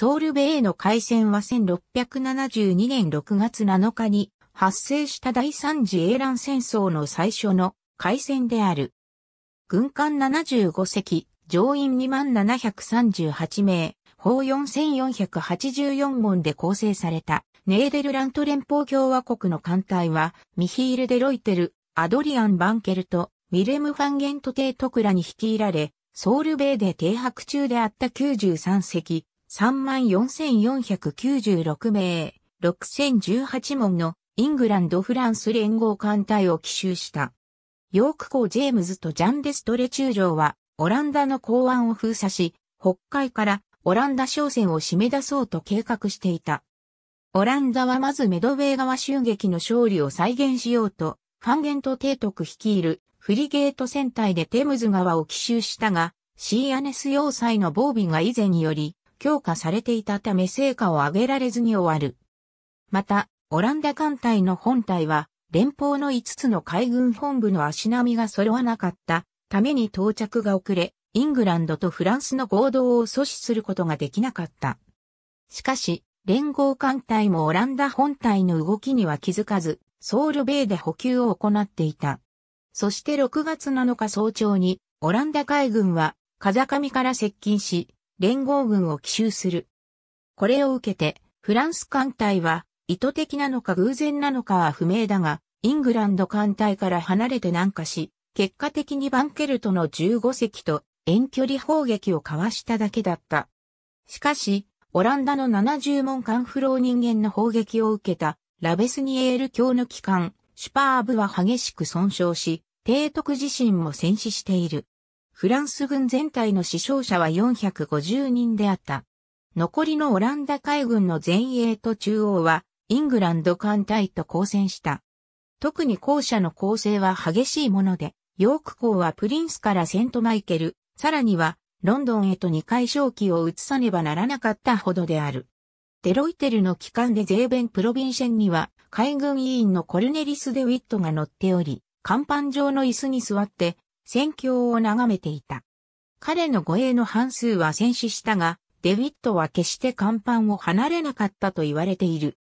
ソウルベイの海戦は1672年6月7日に発生した第三次英乱戦争の最初の海戦である。軍艦75隻、乗員2738名、砲4484門で構成されたネーデルラント連邦共和国の艦隊は、ミヒール・デロイテル、アドリアン・バンケルと、ウィレム・ファンゲント・テイ・トクラに率いられ、ソウル米で停泊中であった93隻、34,496名、6,018門のイングランド・フランス連合艦隊を奇襲した。ヨーク港ジェームズとジャンデストレ中将は、オランダの港湾を封鎖し、北海からオランダ商船を締め出そうと計画していた。オランダはまずメドウェー川襲撃の勝利を再現しようと、ファンゲント提督率いるフリゲート船隊でテムズ川を奇襲したが、シーアネス要塞の防備が以前により、強化されていたため成果を上げられずに終わる。また、オランダ艦隊の本体は、連邦の5つの海軍本部の足並みが揃わなかったために到着が遅れ、イングランドとフランスの合同を阻止することができなかった。しかし、連合艦隊もオランダ本体の動きには気づかず、ソウル米で補給を行っていた。そして6月7日早朝に、オランダ海軍は、風上から接近し、連合軍を奇襲する。これを受けて、フランス艦隊は、意図的なのか偶然なのかは不明だが、イングランド艦隊から離れて南下し、結果的にバンケルトの15隻と遠距離砲撃を交わしただけだった。しかし、オランダの70門艦フロー人間の砲撃を受けた、ラベスニエール教の機関、シュパーブは激しく損傷し、提督自身も戦死している。フランス軍全体の死傷者は450人であった。残りのオランダ海軍の前衛と中央は、イングランド艦隊と交戦した。特に校舎の構成は激しいもので、ヨーク港はプリンスからセントマイケル、さらにはロンドンへと2回正機を移さねばならなかったほどである。デロイテルの機関でゼーベンプロビンシェンには海軍委員のコルネリス・デウィットが乗っており、甲板上の椅子に座って戦況を眺めていた。彼の護衛の半数は戦死したが、デビットは決して甲板を離れなかったと言われている。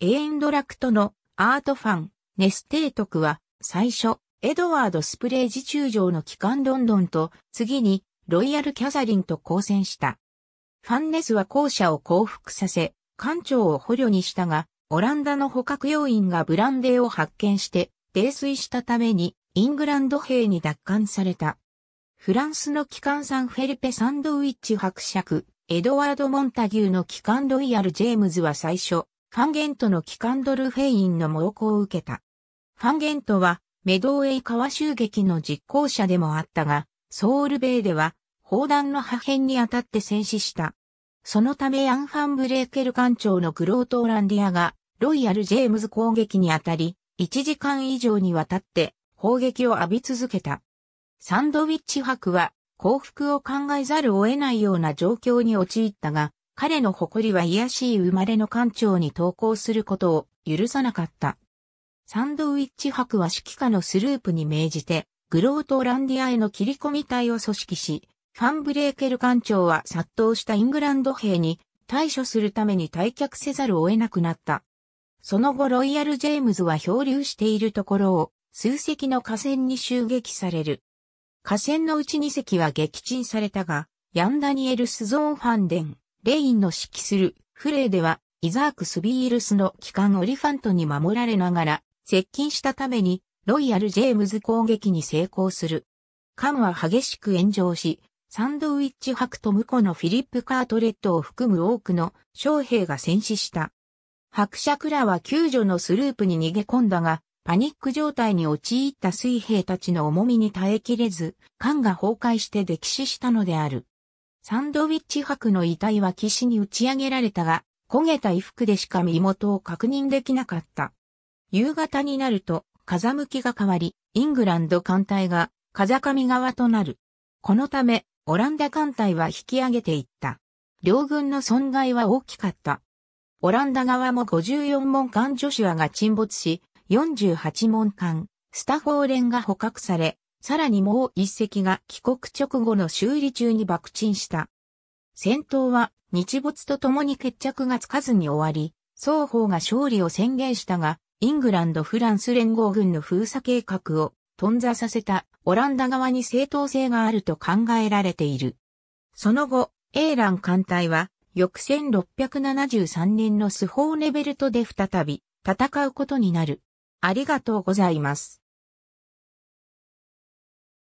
エーンドラクトのアートファン、ネステートクは、最初、エドワード・スプレージ中将の機関ロンドンと、次に、ロイヤル・キャザリンと交戦した。ファンネスは校舎を降伏させ、艦長を捕虜にしたが、オランダの捕獲要員がブランデーを発見して、泥酔したために、イングランド兵に奪還された。フランスの機関サンフェルペ・サンドウィッチ伯爵、エドワード・モンタギューの機関ロイヤル・ジェームズは最初、ファンゲントの機関ドルフェインの猛攻を受けた。ファンゲントは、メドウェイ川襲撃の実行者でもあったが、ソウルベイでは、砲弾の破片に当たって戦死した。そのためアンファンブレーケル艦長のグロートオランディアが、ロイヤル・ジェームズ攻撃に当たり、1時間以上にわたって、砲撃を浴び続けた。サンドウィッチ博は幸福を考えざるを得ないような状況に陥ったが、彼の誇りは癒しい生まれの艦長に投降することを許さなかった。サンドウィッチ博は指揮下のスループに命じて、グロートランディアへの切り込み隊を組織し、ファンブレーケル艦長は殺到したイングランド兵に対処するために退却せざるを得なくなった。その後ロイヤル・ジェームズは漂流しているところを数隻の河川に襲撃される。河川のうち2隻は撃沈されたが、ヤンダニエルス・ゾーン・ファンデン、レインの指揮するフレーでは、イザーク・スビールスの機関オリファントに守られながら、接近したために、ロイヤル・ジェームズ攻撃に成功する。カムは激しく炎上し、サンドウィッチ伯とうのフィリップ・カートレットを含む多くの将兵が戦死した。伯クらは救助のスループに逃げ込んだが、パニック状態に陥った水兵たちの重みに耐えきれず、艦が崩壊して溺死したのである。サンドウィッチ博の遺体は岸に打ち上げられたが、焦げた衣服でしか身元を確認できなかった。夕方になると、風向きが変わり、イングランド艦隊が風上側となる。このため、オランダ艦隊は引き上げていった。両軍の損害は大きかった。オランダ側も54門艦ジョシュアが沈没し、48門間、スタフォーレンが捕獲され、さらにもう一隻が帰国直後の修理中に爆沈した。戦闘は日没とともに決着がつかずに終わり、双方が勝利を宣言したが、イングランド・フランス連合軍の封鎖計画を頓挫させたオランダ側に正当性があると考えられている。その後、エーラン艦隊は翌1673年のスホーネベルトで再び戦うことになる。ありがとうございます。